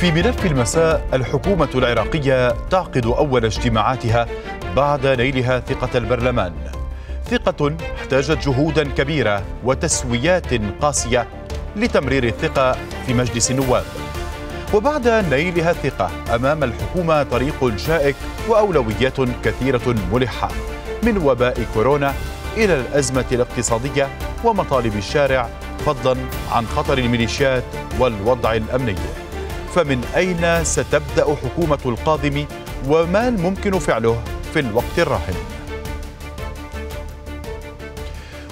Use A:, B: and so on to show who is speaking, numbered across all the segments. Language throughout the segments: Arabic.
A: في ملف المساء الحكومة العراقية تعقد أول اجتماعاتها بعد نيلها ثقة البرلمان ثقة احتاجت جهودا كبيرة وتسويات قاسية لتمرير الثقة في مجلس النواب وبعد نيلها الثقة أمام الحكومة طريق شائك وأولويات كثيرة ملحة من وباء كورونا إلى الأزمة الاقتصادية ومطالب الشارع فضلا عن خطر الميليشيات والوضع الأمني فمن أين ستبدأ حكومة القادم وما الممكن فعله في الوقت الراهن؟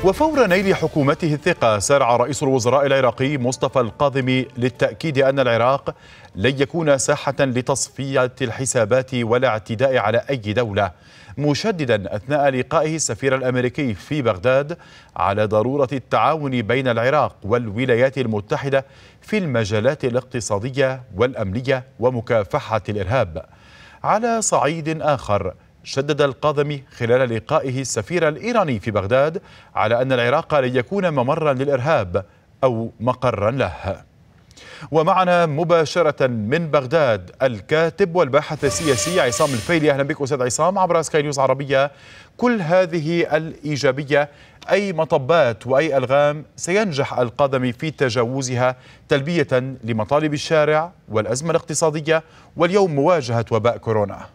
A: وفور نيل حكومته الثقة سارع رئيس الوزراء العراقي مصطفى القاذمي للتأكيد أن العراق لن يكون ساحة لتصفية الحسابات ولا اعتداء على أي دولة مشددا أثناء لقائه السفير الأمريكي في بغداد على ضرورة التعاون بين العراق والولايات المتحدة في المجالات الاقتصادية والأمنية ومكافحة الإرهاب على صعيد آخر شدد القاضمي خلال لقائه السفير الإيراني في بغداد على أن العراق لن يكون ممرا للإرهاب أو مقرا له ومعنا مباشرة من بغداد الكاتب والباحث السياسي عصام الفيلي أهلا بك أستاذ عصام عبر سكاي نيوز عربية كل هذه الإيجابية أي مطبات وأي ألغام سينجح القادم في تجاوزها تلبية لمطالب الشارع والأزمة الاقتصادية واليوم مواجهة وباء كورونا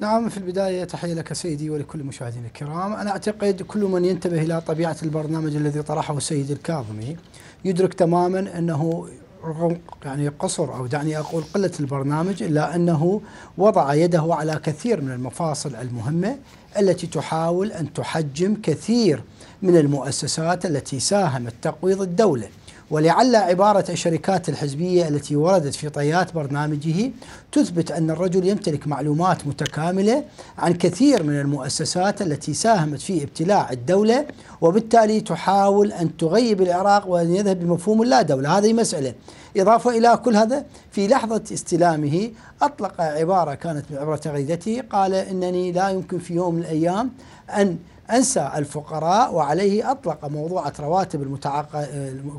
B: نعم في البداية تحية لك سيدي ولكل المشاهدين الكرام أنا أعتقد كل من ينتبه إلى طبيعة البرنامج الذي طرحه السيد الكاظمي يدرك تماما أنه رغم يعني قصر أو دعني أقول قلة البرنامج إلا أنه وضع يده على كثير من المفاصل المهمة التي تحاول أن تحجم كثير من المؤسسات التي ساهمت تقويض الدولة ولعل عبارة الشركات الحزبية التي وردت في طيات برنامجه تثبت أن الرجل يمتلك معلومات متكاملة عن كثير من المؤسسات التي ساهمت في ابتلاع الدولة وبالتالي تحاول أن تغيب العراق وأن يذهب بمفهوم لا دولة هذه مسألة إضافة إلى كل هذا في لحظة استلامه أطلق عبارة كانت من عبرة غريدته قال إنني لا يمكن في يوم من الأيام أن أنسى الفقراء وعليه أطلق موضوع رواتب المتعق...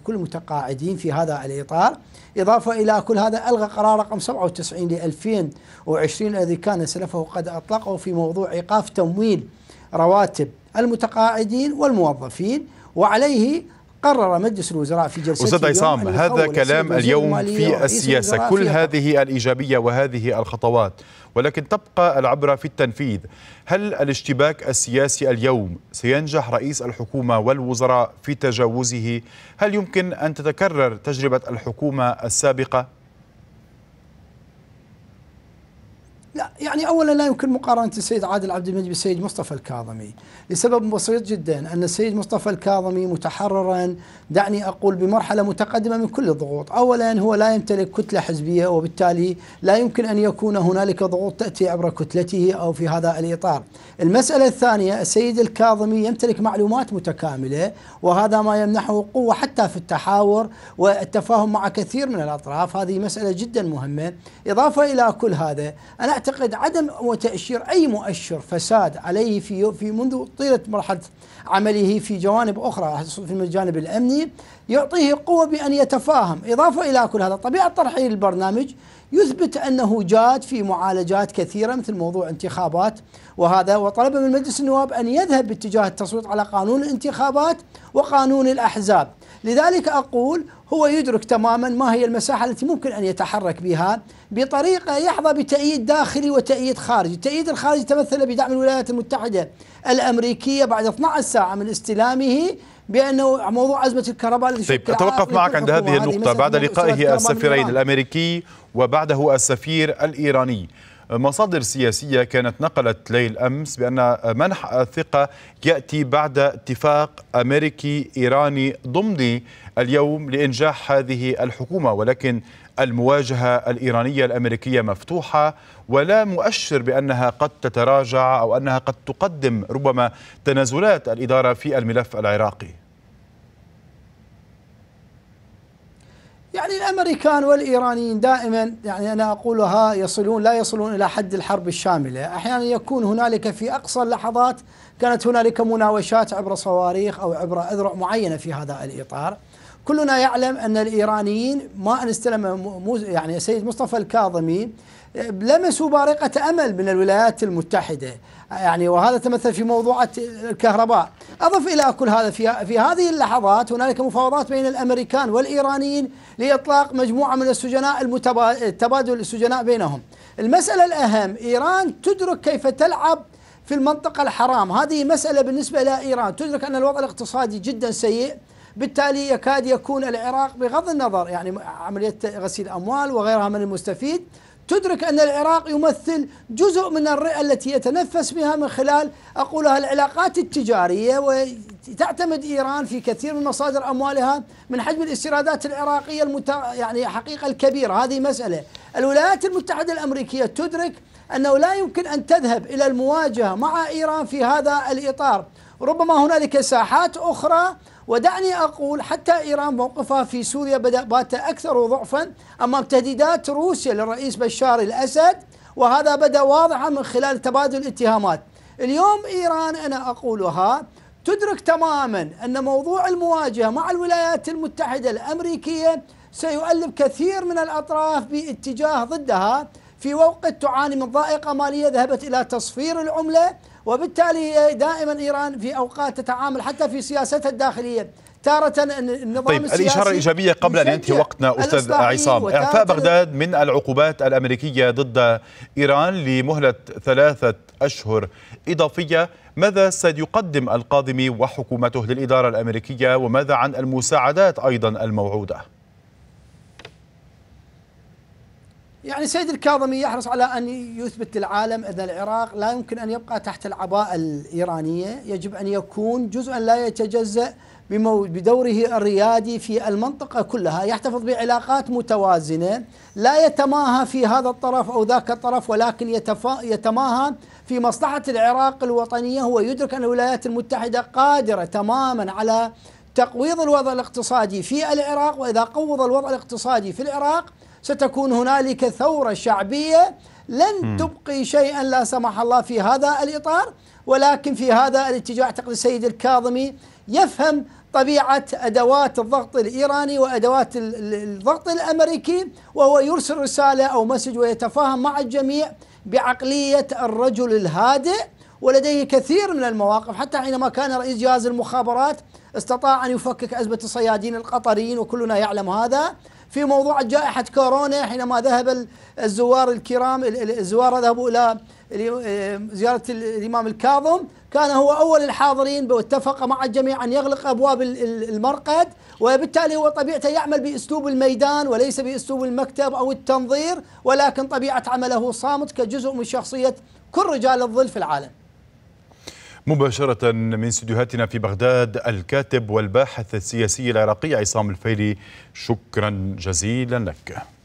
B: كل المتقاعدين في هذا الإطار إضافة إلى كل هذا ألغى قرار رقم 97 ل 2020 الذي كان سلفه قد أطلقه في موضوع إيقاف تمويل رواتب المتقاعدين والموظفين وعليه قرر مجلس الوزراء في جلسة أستاذ عصام هذا كلام اليوم في السياسة كل
A: هذه الإيجابية وهذه الخطوات ولكن تبقى العبرة في التنفيذ هل الاشتباك السياسي اليوم سينجح رئيس الحكومة والوزراء في تجاوزه هل يمكن أن تتكرر تجربة الحكومة السابقة
B: لا يعني اولا لا يمكن مقارنه السيد عادل عبد المجيد بالسيد مصطفى الكاظمي لسبب بسيط جدا ان السيد مصطفى الكاظمي متحررا دعني اقول بمرحله متقدمه من كل الضغوط، اولا هو لا يمتلك كتله حزبيه وبالتالي لا يمكن ان يكون هنالك ضغوط تاتي عبر كتلته او في هذا الاطار. المساله الثانيه السيد الكاظمي يمتلك معلومات متكامله وهذا ما يمنحه قوه حتى في التحاور والتفاهم مع كثير من الاطراف، هذه مساله جدا مهمه، اضافه الى كل هذا انا أعتقد عدم وتأشير أي مؤشر فساد عليه في في منذ طيلة مرحلة عمله في جوانب أخرى في الجانب الأمني يعطيه قوة بأن يتفاهم إضافة إلى كل هذا طبيعة طرحه للبرنامج يثبت انه جاد في معالجات كثيره مثل موضوع انتخابات وهذا وطلب من مجلس النواب ان يذهب باتجاه التصويت على قانون الانتخابات وقانون الاحزاب، لذلك اقول هو يدرك تماما ما هي المساحه التي ممكن ان يتحرك بها بطريقه يحظى بتأييد داخلي وتأييد خارجي، التأييد الخارجي تمثل بدعم الولايات المتحده الامريكيه بعد 12 ساعه من استلامه بانه موضوع ازمه الكهرباء طيب اتوقف معك عند هذه النقطه بعد لقائه السفيرين
A: الامريكي وبعده السفير الإيراني مصادر سياسية كانت نقلت ليل أمس بأن منح الثقة يأتي بعد اتفاق أمريكي إيراني ضمني اليوم لإنجاح هذه الحكومة ولكن المواجهة الإيرانية الأمريكية مفتوحة ولا مؤشر بأنها قد تتراجع أو أنها قد تقدم ربما تنازلات الإدارة في الملف العراقي
B: يعني الامريكان والايرانيين دائما يعني انا اقولها يصلون لا يصلون الى حد الحرب الشامله، احيانا يكون هنالك في اقصى اللحظات كانت هنالك مناوشات عبر صواريخ او عبر اذرع معينه في هذا الاطار. كلنا يعلم ان الايرانيين ما ان استلم يعني السيد مصطفى الكاظمي لمسوا بارقه امل من الولايات المتحده. يعني وهذا تمثل في موضوع الكهرباء أضف إلى كل هذا في, في هذه اللحظات هنالك مفاوضات بين الأمريكان والإيرانيين لإطلاق مجموعة من السجناء التبادل السجناء بينهم المسألة الأهم إيران تدرك كيف تلعب في المنطقة الحرام هذه مسألة بالنسبة لإيران تدرك أن الوضع الاقتصادي جدا سيء بالتالي يكاد يكون العراق بغض النظر يعني عملية غسيل أموال وغيرها من المستفيد تدرك أن العراق يمثل جزء من الرئة التي يتنفس بها من خلال أقولها العلاقات التجارية وتعتمد إيران في كثير من مصادر أموالها من حجم الاستيرادات العراقية المت... يعني حقيقة الكبيرة هذه مسألة الولايات المتحدة الأمريكية تدرك أنه لا يمكن أن تذهب إلى المواجهة مع إيران في هذا الإطار ربما هنالك ساحات أخرى ودعني أقول حتى إيران موقفها في سوريا بدأ بات أكثر ضعفا أمام تهديدات روسيا للرئيس بشار الأسد وهذا بدأ واضحا من خلال تبادل الاتهامات اليوم إيران أنا أقولها تدرك تماما أن موضوع المواجهة مع الولايات المتحدة الأمريكية سيؤلف كثير من الأطراف باتجاه ضدها في وقت تعاني من ضائقة مالية ذهبت إلى تصفير العملة وبالتالي دائما إيران في أوقات تتعامل حتى في سياستها الداخلية تارة النظام طيب السياسي الإشارة الإيجابية قبل أن ينتهي وقتنا أستاذ عصام إعفاء بغداد
A: من العقوبات الأمريكية ضد إيران لمهلة ثلاثة أشهر إضافية ماذا سيقدم القاضي وحكومته للإدارة الأمريكية وماذا عن المساعدات أيضا الموعودة؟
B: يعني سيد الكاظمي يحرص على أن يثبت للعالم أن العراق لا يمكن أن يبقى تحت العباءة الإيرانية يجب أن يكون جزءا لا يتجزأ بدوره الريادي في المنطقة كلها يحتفظ بعلاقات متوازنة لا يتماهى في هذا الطرف أو ذاك الطرف ولكن يتماهى في مصلحة العراق الوطنية هو يدرك أن الولايات المتحدة قادرة تماما على تقويض الوضع الاقتصادي في العراق وإذا قوض الوضع الاقتصادي في العراق ستكون هنالك ثورة شعبية لن تبقي شيئا لا سمح الله في هذا الإطار ولكن في هذا الاتجاه أعتقد السيد الكاظمي يفهم طبيعة أدوات الضغط الإيراني وأدوات الضغط الأمريكي وهو يرسل رسالة أو مسج ويتفاهم مع الجميع بعقلية الرجل الهادئ ولديه كثير من المواقف حتى حينما كان رئيس جهاز المخابرات استطاع أن يفكك أزمة الصيادين القطريين وكلنا يعلم هذا في موضوع جائحة كورونا حينما ذهب الزوار الكرام الزوار ذهبوا إلى آه، زيارة الإمام الكاظم كان هو أول الحاضرين واتفق مع الجميع أن يغلق أبواب المرقد وبالتالي هو طبيعته يعمل بأسلوب الميدان وليس بأسلوب المكتب أو التنظير ولكن طبيعة عمله صامت كجزء من شخصية كل رجال الظل في العالم
A: مباشرة من استديوهاتنا في بغداد الكاتب والباحث السياسي العراقي عصام الفيلي شكرا جزيلا لك